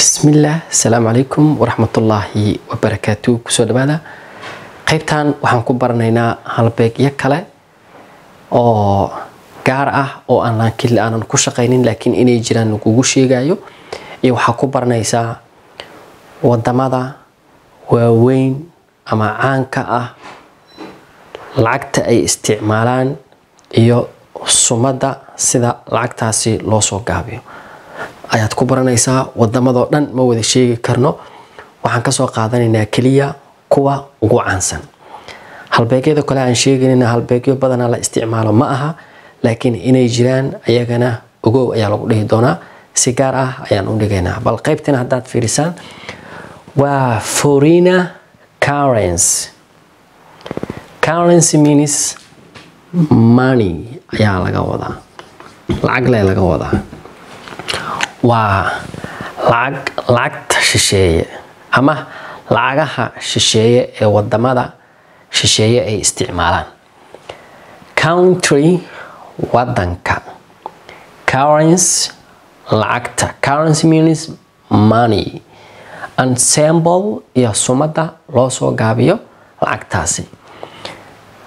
bismillaah asalaamu calaykum waraxmatullaahi wabarakaatu kusoo dhawaada qaybtan waxaan ku baranaynaa halbeegyo kale oo gaar ah oo aanlaankiil aanan ku shaqaynin laakiin inay jiraan lagugu sheegayo iyo waxaa ku baranaysaa wadamada waaweyn ama caanka ah lacagta ay isticmaalaan iyo sumadda sida lacagtaasi loo soo gaabiyo ayaad ku baranaysaa wadamadoo dhan ma wada sheegi karno waxaan kasoo qaadanaynaa keliya kuwa ugu caansan halbeegyada kale aan sheeganana halbeegyo badana la isticmaalo ma aha laakiin inay jiraan ayagana ogow ayaa lagu dhihi doonaa si gaar ah ayaan u dhigaynaa bal qaybtan haddaad fiirisaan waa forina currency currency means money ayaa laga wadaa le laga wadaa waa lacag lacagta shisheeye ama lacagaha shisheeye ee wadamada shisheeye ay isticmaalaan country wadanka currency lacagta currency means money ensemble iyo sumada loo soo gaabiyo lacagtaasi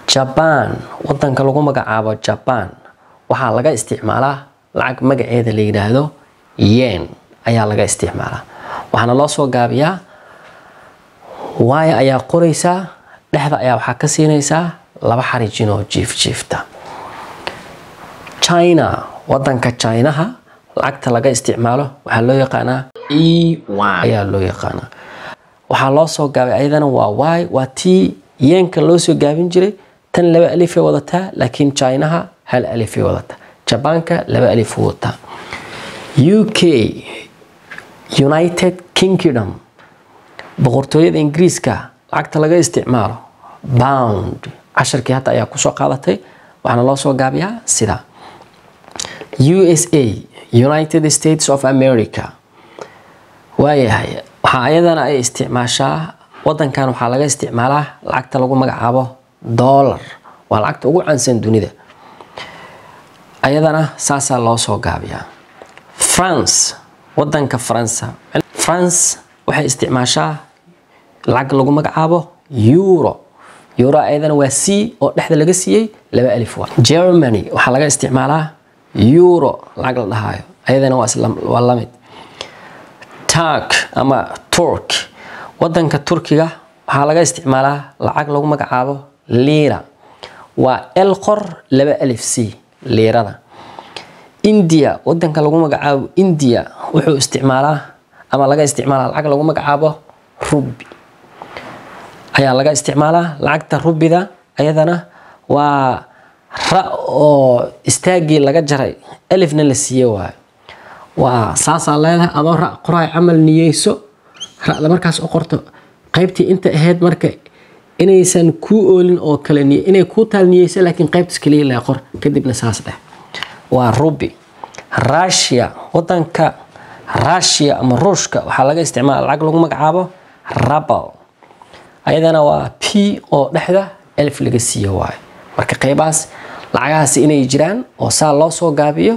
jaban wadanka lagu magacaabo jaban waxaa laga isticmaalaa lacag magaceeda la yidhaahdo yen ayaa laga isticmaalaa waxaana loo soo gaabiyaa waaya ayaa qoraysaa dhexda ayaa waxaa ka siinaysaa laba xarijinoo jiifjiifta china wadanka jinaha lacagta laga isticmaalo waxaa loo yaqaanaa e ayaa loo yaqaanaa waxaa loo soo gaabay ayadana waa y waa tii yeenka loo soo gaabin jiray tan laba alifay wadataa laakiin chinaha hal alifay wadataa jabaanka laba alif wadataa u k united kingdom boqortooyada ingiriiska lacagta laga isticmaalo bound casharkii hadda ayaa kusoo qaadatay waxaana loo soo gaabiyaa sida u s a united states of america waayahay waxaa ayadana ay isticmaashaa wadankan waxaa laga isticmaalaa lacagta lagu magacaabo dollar waa lacagta ugu cansan dunida ayadana saasaa loo soo gaabiyaa france wadanka faransa france waxay isticmaashaa lacag lagu magacaabo euro euro ayadana waa c oo dhexda laga siiyey laba alif wa germany waxaa laga isticmaalaa euro lacag la dhahaayo ayadana waa lamid turk ama turk wadanka turkiga waxaa laga isticmaalaa lacag lagu magacaabo liira waa elqor laba alif c liirada india wadanka lagu magacaabo india wuxuu isticmaalaa ama laga isticmaalaa lacag lagu magacaabo rubi ayaa laga isticmaalaa lacagta rubida ayadana waa ra oo istaagii laga jaray elifna la siiye waayo waa saasaa leedahay adoo ra qoraay camal niyeyso ra-da markaas u qorto qaybtii inta ahayd marka inaysan kuu oolin oo kale inay kuu taal niyeyso laakiin qaybtas kaliya laa qor kadibna saas dheh waa rubi rusia wadanka rusia ama ruushka waxaa laga isticmaala lacag lagu magacaabo rabal ayadana waa p oo dhexda elf laga siiyo waayo marka qeybahaas lacagahaas inay jiraan oo saa loo soo gaabiyo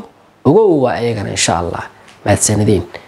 ogow waa ayagana insha allah mahadsanadiin